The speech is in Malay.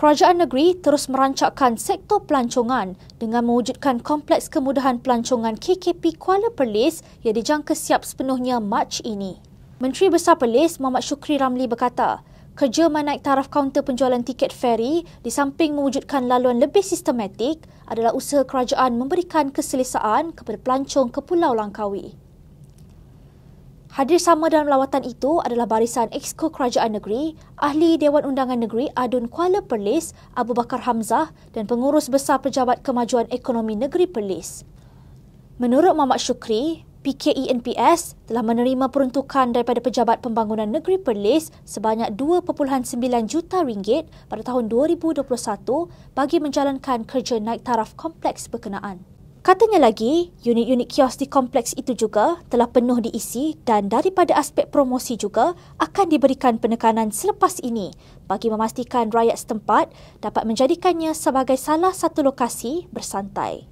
kerajaan negeri terus merancakkan sektor pelancongan dengan mewujudkan kompleks kemudahan pelancongan KKP Kuala Perlis yang dijangka siap sepenuhnya Mac ini. Menteri Besar Perlis Muhammad Shukri Ramli berkata, kerja menaik taraf kaunter penjualan tiket feri di samping mewujudkan laluan lebih sistematik adalah usaha kerajaan memberikan keselesaan kepada pelancong ke Pulau Langkawi. Hadir sama dalam lawatan itu adalah barisan Exco Kerajaan Negeri, Ahli Dewan Undangan Negeri Adun Kuala Perlis Abu Bakar Hamzah dan Pengurus Besar Pejabat Kemajuan Ekonomi Negeri Perlis. Menurut Muhammad Syukri, PKENPS telah menerima peruntukan daripada Pejabat Pembangunan Negeri Perlis sebanyak 2.9 juta ringgit pada tahun 2021 bagi menjalankan kerja naik taraf kompleks berkenaan. Katanya lagi, unit-unit kios di kompleks itu juga telah penuh diisi dan daripada aspek promosi juga akan diberikan penekanan selepas ini bagi memastikan rakyat setempat dapat menjadikannya sebagai salah satu lokasi bersantai.